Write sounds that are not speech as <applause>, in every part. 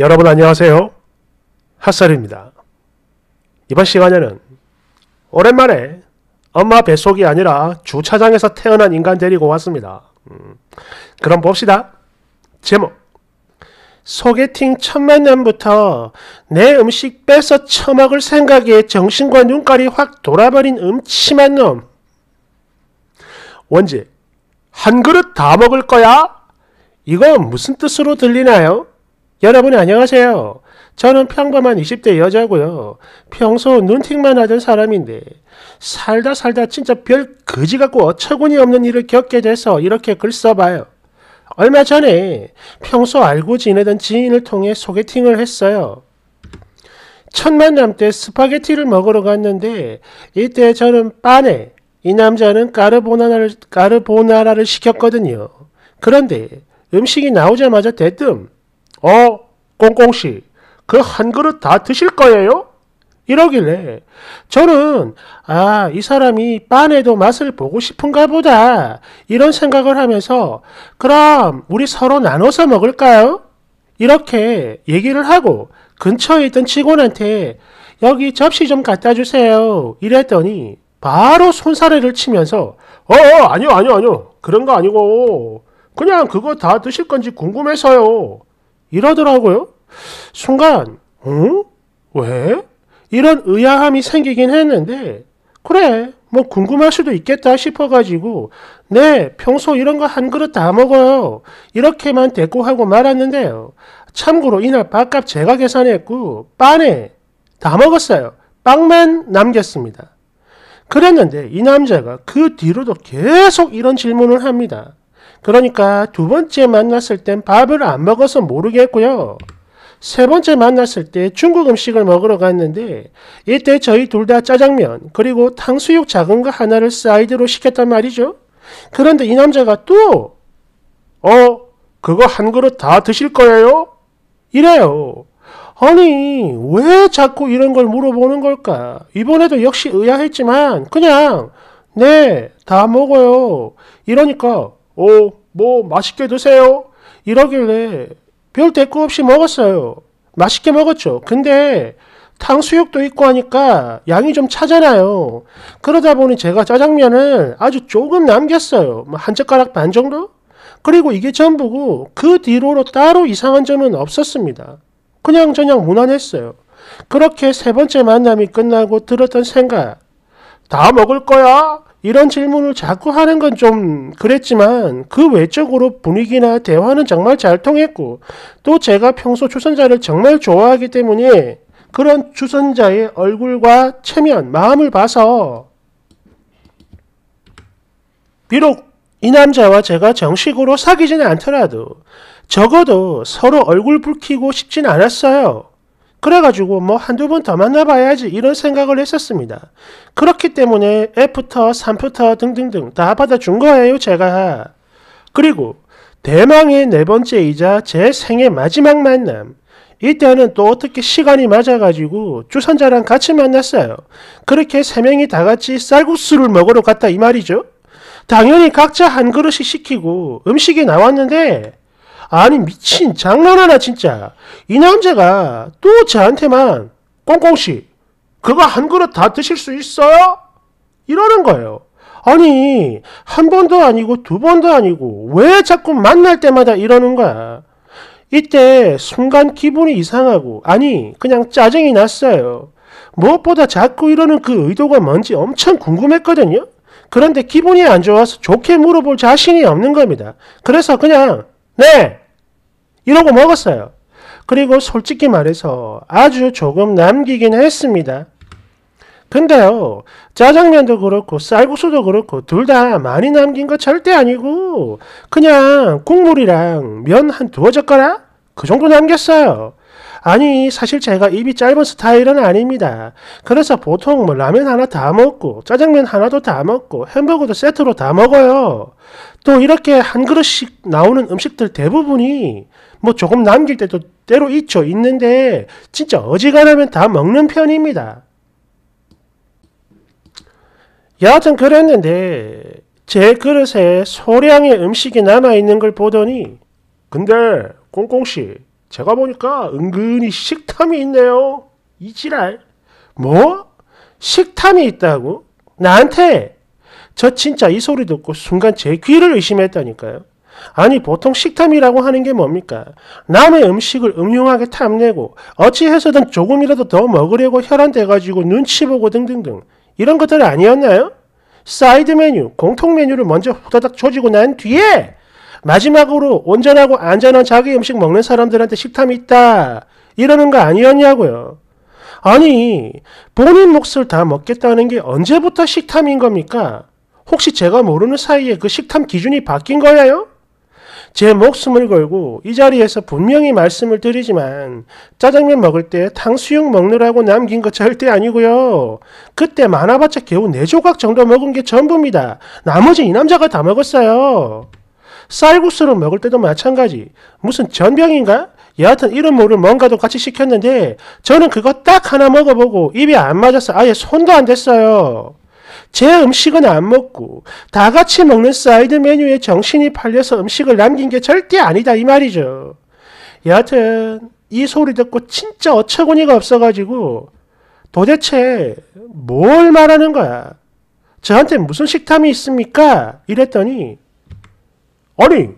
여러분 안녕하세요. 핫살입니다 이번 시간에는 오랜만에 엄마 뱃속이 아니라 주차장에서 태어난 인간 데리고 왔습니다. 음, 그럼 봅시다. 제목 소개팅 첫 만남부터 내 음식 빼서 처먹을 생각에 정신과 눈깔이 확 돌아버린 음침한 놈. 원지, 한 그릇 다 먹을 거야? 이거 무슨 뜻으로 들리나요? 여러분 안녕하세요. 저는 평범한 20대 여자고요. 평소 눈팅만 하던 사람인데 살다 살다 진짜 별 거지 같고 어처구니 없는 일을 겪게 돼서 이렇게 글 써봐요. 얼마 전에 평소 알고 지내던 지인을 통해 소개팅을 했어요. 첫 만남 때 스파게티를 먹으러 갔는데 이때 저는 빠네, 이 남자는 까르보나라를, 까르보나라를 시켰거든요. 그런데 음식이 나오자마자 대뜸 어, 꽁꽁씨, 그 한 그릇 다 드실 거예요? 이러길래 저는 아, 이 사람이 빤에도 맛을 보고 싶은가 보다 이런 생각을 하면서 그럼 우리 서로 나눠서 먹을까요? 이렇게 얘기를 하고 근처에 있던 직원한테 여기 접시 좀 갖다 주세요 이랬더니 바로 손사래를 치면서 어, 어 아니요 아니요 아니요 그런 거 아니고 그냥 그거 다 드실 건지 궁금해서요 이러더라고요. 순간, 응? 왜? 이런 의아함이 생기긴 했는데, 그래, 뭐 궁금할 수도 있겠다 싶어가지고, 네, 평소 이런 거 한 그릇 다 먹어요. 이렇게만 대꾸하고 말았는데요. 참고로 이날 밥값 제가 계산했고, 빵에 다 먹었어요. 빵만 남겼습니다. 그랬는데 이 남자가 그 뒤로도 계속 이런 질문을 합니다. 그러니까 두 번째 만났을 땐 밥을 안 먹어서 모르겠고요. 세 번째 만났을 때 중국 음식을 먹으러 갔는데 이때 저희 둘 다 짜장면 그리고 탕수육 작은 거 하나를 사이드로 시켰단 말이죠. 그런데 이 남자가 또 어? 그거 한 그릇 다 드실 거예요? 이래요. 아니 왜 자꾸 이런 걸 물어보는 걸까? 이번에도 역시 의아했지만 그냥 네 다 먹어요. 이러니까 오, 어, 뭐 맛있게 드세요. 이러길래 별 대꾸 없이 먹었어요. 맛있게 먹었죠. 근데 탕수육도 있고 하니까 양이 좀 차잖아요. 그러다 보니 제가 짜장면을 아주 조금 남겼어요. 뭐 한 젓가락 반 정도? 그리고 이게 전부고 그 뒤로로 따로 이상한 점은 없었습니다. 그냥 저냥 무난했어요. 그렇게 세 번째 만남이 끝나고 들었던 생각. 다 먹을 거야? 이런 질문을 자꾸 하는 건 좀 그랬지만 그 외적으로 분위기나 대화는 정말 잘 통했고 또 제가 평소 추선자를 정말 좋아하기 때문에 그런 추선자의 얼굴과 체면, 마음을 봐서 비록 이 남자와 제가 정식으로 사귀지는 않더라도 적어도 서로 얼굴 붉히고 싶진 않았어요. 그래가지고 뭐 한두 번 더 만나봐야지 이런 생각을 했었습니다. 그렇기 때문에 애프터, 삼프터 등등등 다 받아준 거예요, 제가. 그리고 대망의 네 번째이자 제 생애 마지막 만남. 이때는 또 어떻게 시간이 맞아가지고 주선자랑 같이 만났어요. 그렇게 세 명이 다 같이 쌀국수를 먹으러 갔다 이 말이죠. 당연히 각자 한 그릇씩 시키고 음식이 나왔는데 아니 미친 장난하나 진짜. 이 남자가 또 저한테만 꽁꽁씨 그거 한 그릇 다 드실 수 있어요? 이러는 거예요. 아니 한 번도 아니고 두 번도 아니고 왜 자꾸 만날 때마다 이러는 거야. 이때 순간 기분이 이상하고 아니 그냥 짜증이 났어요. 무엇보다 자꾸 이러는 그 의도가 뭔지 엄청 궁금했거든요. 그런데 기분이 안 좋아서 좋게 물어볼 자신이 없는 겁니다. 그래서 그냥 네! 이러고 먹었어요. 그리고 솔직히 말해서 아주 조금 남기긴 했습니다. 근데요 짜장면도 그렇고 쌀국수도 그렇고 둘 다 많이 남긴 거 절대 아니고 그냥 국물이랑 면 한 두어 젓가락 그 정도 남겼어요. 아니 사실 제가 입이 짧은 스타일은 아닙니다. 그래서 보통 뭐 라면 하나 다 먹고 짜장면 하나도 다 먹고 햄버거도 세트로 다 먹어요. 또 이렇게 한 그릇씩 나오는 음식들 대부분이 뭐 조금 남길 때도 때로 있죠 있는데 진짜 어지간하면 다 먹는 편입니다. 여하튼 그랬는데 제 그릇에 소량의 음식이 남아있는 걸 보더니 근데 꽁꽁씨 제가 보니까 은근히 식탐이 있네요. 이 지랄. 뭐? 식탐이 있다고? 나한테? 저 진짜 이 소리 듣고 순간 제 귀를 의심했다니까요. 아니 보통 식탐이라고 하는 게 뭡니까? 남의 음식을 음흉하게 탐내고 어찌해서든 조금이라도 더 먹으려고 혈안돼가지고 눈치 보고 등등등 이런 것들 아니었나요? 사이드 메뉴, 공통 메뉴를 먼저 후다닥 조지고 난 뒤에 마지막으로 온전하고 안전한 자기 음식 먹는 사람들한테 식탐이 있다 이러는 거 아니었냐고요. 아니 본인 몫을 다 먹겠다는 게 언제부터 식탐인 겁니까? 혹시 제가 모르는 사이에 그 식탐 기준이 바뀐 거예요? 제 목숨을 걸고 이 자리에서 분명히 말씀을 드리지만 짜장면 먹을 때 탕수육 먹느라고 남긴 거 절대 아니고요. 그때 많아봤자 겨우 네 조각 정도 먹은 게 전부입니다. 나머지 이 남자가 다 먹었어요. 쌀국수를 먹을 때도 마찬가지. 무슨 전병인가? 여하튼 이런 모를 뭔가도 같이 시켰는데 저는 그거 딱 하나 먹어보고 입에 안 맞아서 아예 손도 안 댔어요. 제 음식은 안 먹고 다 같이 먹는 사이드 메뉴에 정신이 팔려서 음식을 남긴 게 절대 아니다 이 말이죠. 여하튼 이 소리 듣고 진짜 어처구니가 없어가지고 도대체 뭘 말하는 거야? 저한테 무슨 식탐이 있습니까? 이랬더니 아니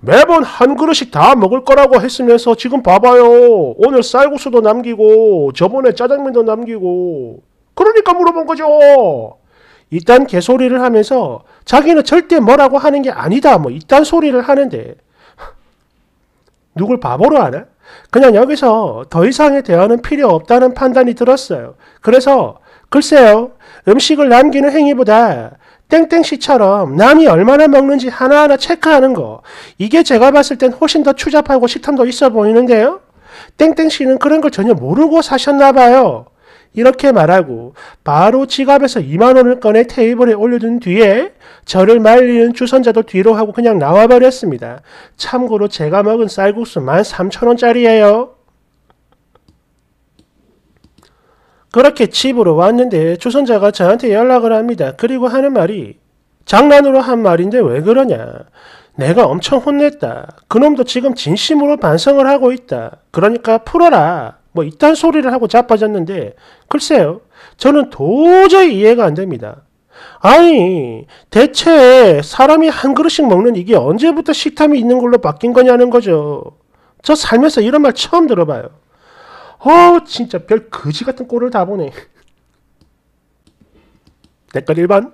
매번 한 그릇씩 다 먹을 거라고 했으면서 지금 봐봐요. 오늘 쌀국수도 남기고 저번에 짜장면도 남기고 그러니까 물어본 거죠. 이딴 개소리를 하면서 자기는 절대 뭐라고 하는 게 아니다 뭐 이딴 소리를 하는데 누굴 바보로 하나? 그냥 여기서 더 이상의 대화는 필요 없다는 판단이 들었어요. 그래서 글쎄요. 음식을 남기는 행위보다 땡땡 씨처럼 남이 얼마나 먹는지 하나하나 체크하는 거 이게 제가 봤을 땐 훨씬 더 추잡하고 식탐도 있어 보이는데요. 땡땡 씨는 그런 걸 전혀 모르고 사셨나 봐요. 이렇게 말하고 바로 지갑에서 2만 원을 꺼내 테이블에 올려둔 뒤에 저를 말리는 주선자도 뒤로 하고 그냥 나와버렸습니다. 참고로 제가 먹은 쌀국수 13,000원짜리예요. 그렇게 집으로 왔는데 주선자가 저한테 연락을 합니다. 그리고 하는 말이 장난으로 한 말인데 왜 그러냐. 내가 엄청 혼냈다. 그놈도 지금 진심으로 반성을 하고 있다. 그러니까 풀어라. 뭐 이딴 소리를 하고 자빠졌는데 글쎄요. 저는 도저히 이해가 안 됩니다. 아니 대체 사람이 한 그릇씩 먹는 이게 언제부터 식탐이 있는 걸로 바뀐 거냐는 거죠. 저 살면서 이런 말 처음 들어봐요. 어 진짜 별 거지 같은 꼴을다 보네. 댓글 1번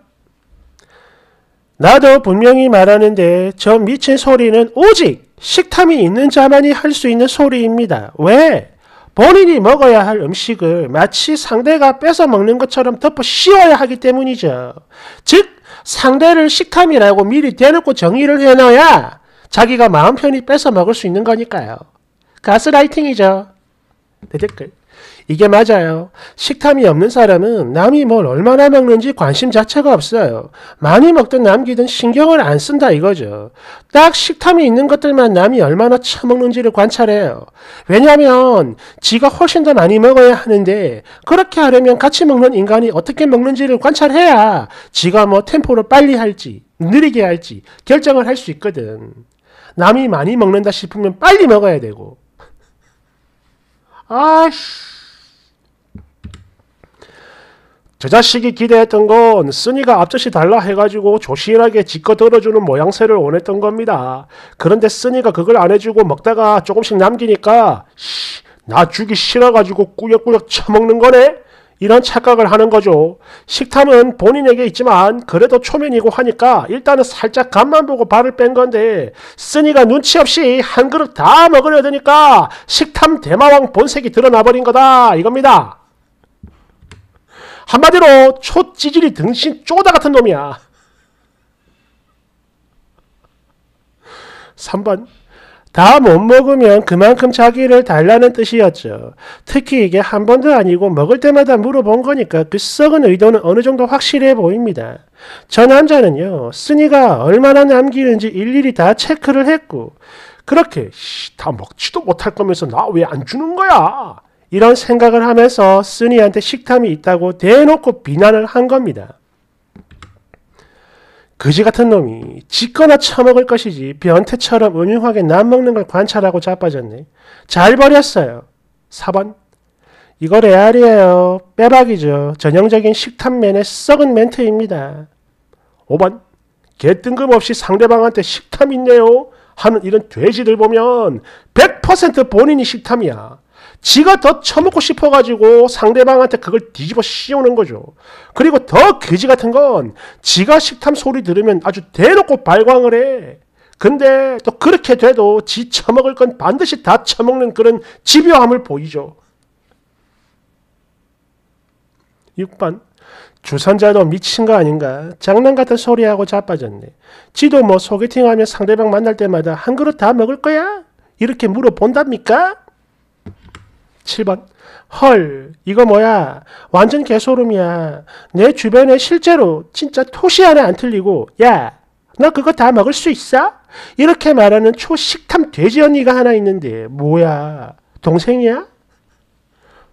나도 분명히 말하는데 저 미친 소리는 오직 식탐이 있는 자만이 할 수 있는 소리입니다. 왜? 본인이 먹어야 할 음식을 마치 상대가 뺏어 먹는 것처럼 덮어 씌워야 하기 때문이죠. 즉 상대를 식탐이라고 미리 대놓고 정의를 해놔야 자기가 마음 편히 뺏어 먹을 수 있는 거니까요. 가스라이팅이죠. 대댓글. 이게 맞아요. 식탐이 없는 사람은 남이 뭘 얼마나 먹는지 관심 자체가 없어요. 많이 먹든 남기든 신경을 안 쓴다 이거죠. 딱 식탐이 있는 것들만 남이 얼마나 처먹는지를 관찰해요. 왜냐하면 지가 훨씬 더 많이 먹어야 하는데 그렇게 하려면 같이 먹는 인간이 어떻게 먹는지를 관찰해야 지가 뭐 템포를 빨리 할지 느리게 할지 결정을 할 수 있거든. 남이 많이 먹는다 싶으면 빨리 먹어야 되고 아씨. 저 자식이 기대했던 건 쓰니가 앞젖이 달라 해가지고 조실하게 짓거 들어주는 모양새를 원했던 겁니다. 그런데 쓰니가 그걸 안 해주고 먹다가 조금씩 남기니까 나 주기 싫어가지고 꾸역꾸역 처먹는 거네? 이런 착각을 하는 거죠. 식탐은 본인에게 있지만 그래도 초면이고 하니까 일단은 살짝 간만 보고 발을 뺀 건데 쓰니가 눈치 없이 한 그릇 다 먹으려 되니까 식탐 대마왕 본색이 드러나버린 거다 이겁니다. 한마디로 초찌질이 등신 쪼다 같은 놈이야. 3번 다못 먹으면 그만큼 자기를 달라는 뜻이었죠. 특히 이게 한 번도 아니고 먹을 때마다 물어본 거니까 그 썩은 의도는 어느 정도 확실해 보입니다. 저 남자는요, 쓰니가 얼마나 남기는지 일일이 다 체크를 했고, 그렇게 씨, 다 먹지도 못할 거면서 나 왜 안 주는 거야? 이런 생각을 하면서 쓰니한테 식탐이 있다고 대놓고 비난을 한 겁니다. 거지 같은 놈이 짓거나 처먹을 것이지 변태처럼 음흉하게 남먹는 걸 관찰하고 자빠졌네. 잘 버렸어요. 4번. 이거 레알이에요. 빼박이죠. 전형적인 식탐맨의 썩은 멘트입니다. 5번. 개뜬금없이 상대방한테 식탐 있네요. 하는 이런 돼지들 보면 100% 본인이 식탐이야. 지가 더 처먹고 싶어가지고 상대방한테 그걸 뒤집어 씌우는 거죠. 그리고 더 그지 같은 건 지가 식탐 소리 들으면 아주 대놓고 발광을 해. 근데 또 그렇게 돼도 지 처먹을 건 반드시 다 처먹는 그런 집요함을 보이죠. 6번 주선자도 미친 거 아닌가? 장난 같은 소리하고 자빠졌네. 지도 뭐 소개팅하면 상대방 만날 때마다 한 그릇 다 먹을 거야? 이렇게 물어본답니까? 7번. 헐, 이거 뭐야? 완전 개소름이야. 내 주변에 실제로 진짜 토시 하나 안 틀리고, 야, 너 그거 다 먹을 수 있어? 이렇게 말하는 초식탐 돼지 언니가 하나 있는데, 뭐야? 동생이야?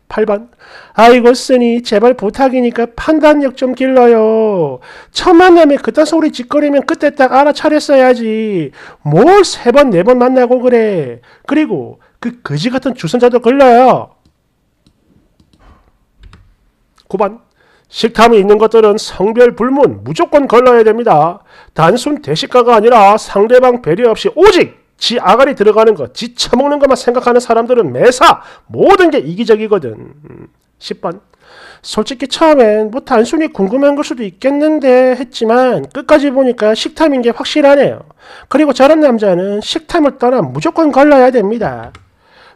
8번. 아이고, 쓰니, 제발 부탁이니까 판단력 좀 길러요. 첫 만남에 그딴 소리 짓거리면 그때 딱 알아차렸어야지. 뭘 세 번, 네 번 만나고 그래. 그리고, 그 거지 같은 주선자도 걸려요. 9번 식탐이 있는 것들은 성별 불문 무조건 걸러야 됩니다. 단순 대식가가 아니라 상대방 배려 없이 오직 지 아가리 들어가는 것, 지 처먹는 것만 생각하는 사람들은 매사 모든 게 이기적이거든. 10번 솔직히 처음엔 뭐 단순히 궁금한 걸 수도 있겠는데 했지만 끝까지 보니까 식탐인 게 확실하네요. 그리고 저런 남자는 식탐을 떠나 무조건 걸러야 됩니다.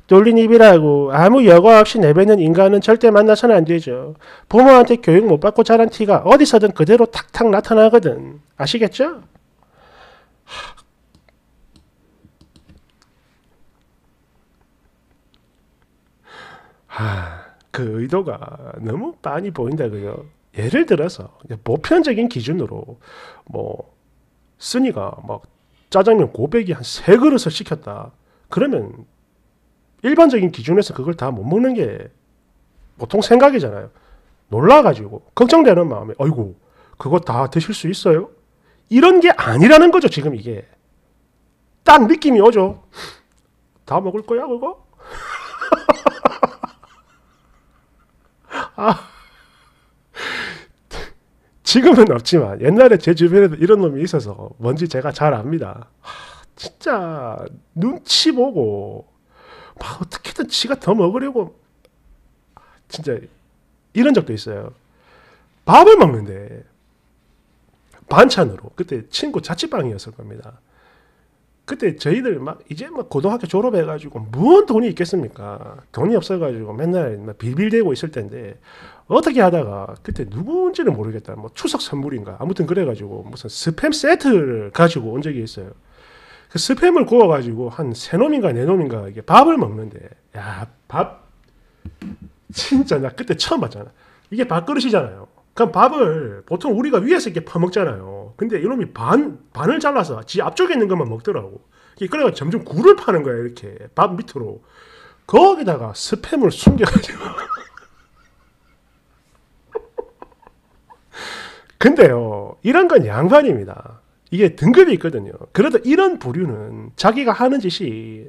돌린 입이라고 아무 여과 없이 내뱉는 인간은 절대 만나서는 안 되죠. 부모한테 교육 못 받고 자란 티가 어디서든 그대로 탁탁 나타나거든. 아시겠죠? 하, 그 의도가 너무 빤히 보인다 그죠? 예를 들어서 보편적인 기준으로 뭐 순이가 막 짜장면 고백이 한 세 그릇을 시켰다. 그러면 일반적인 기준에서 그걸 다 못 먹는 게 보통 생각이잖아요. 놀라가지고 걱정되는 마음에 어이구 그거 다 드실 수 있어요? 이런 게 아니라는 거죠 지금 이게 딱 느낌이 오죠. 다 먹을 거야 그거? <laughs> 아 지금은 없지만 옛날에 제 주변에도 이런 놈이 있어서 뭔지 제가 잘 압니다. 진짜 눈치 보고 막 아, 어떻게든 지가 더 먹으려고 진짜 이런 적도 있어요. 밥을 먹는데 반찬으로 그때 친구 자취방이었을 겁니다. 그때 저희들 막 이제 막 고등학교 졸업해가지고 무슨 돈이 있겠습니까? 돈이 없어가지고 맨날 빌빌대고 있을 텐데 어떻게 하다가 그때 누군지는 모르겠다. 뭐 추석 선물인가 아무튼 그래가지고 무슨 스팸 세트를 가지고 온 적이 있어요. 그 스팸을 구워가지고 한세 놈인가 네 놈인가 이게 밥을 먹는데 야 밥 진짜 나 그때 처음 봤잖아 이게 밥그릇이잖아요 그럼 밥을 보통 우리가 위에서 이렇게 퍼먹잖아요 근데 이놈이 반 반을 잘라서 지 앞쪽에 있는 것만 먹더라고 그래가 점점 굴을 파는 거야 이렇게 밥 밑으로 거기다가 스팸을 숨겨가지고 <laughs> 근데요 이런 건 양반입니다 이게 등급이 있거든요. 그래도 이런 부류는 자기가 하는 짓이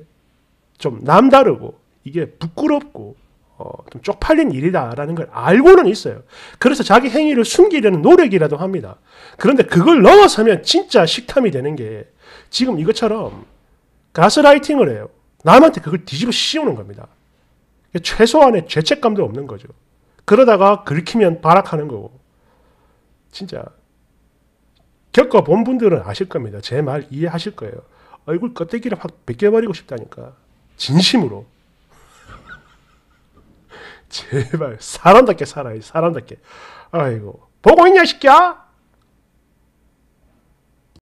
좀 남다르고 이게 부끄럽고 어, 좀 쪽팔린 일이다라는 걸 알고는 있어요. 그래서 자기 행위를 숨기려는 노력이라도 합니다. 그런데 그걸 넘어서면 진짜 식탐이 되는 게 지금 이것처럼 가스라이팅을 해요. 남한테 그걸 뒤집어 씌우는 겁니다. 최소한의 죄책감도 없는 거죠. 그러다가 긁히면 발악하는 거고. 진짜 겪어본 분들은 아실 겁니다. 제 말 이해하실 거예요. 얼굴 껍데기를 확 벗겨버리고 싶다니까. 진심으로. <laughs> 제발 사람답게 살아야 사람답게. 아이고 보고 있냐 새끼야?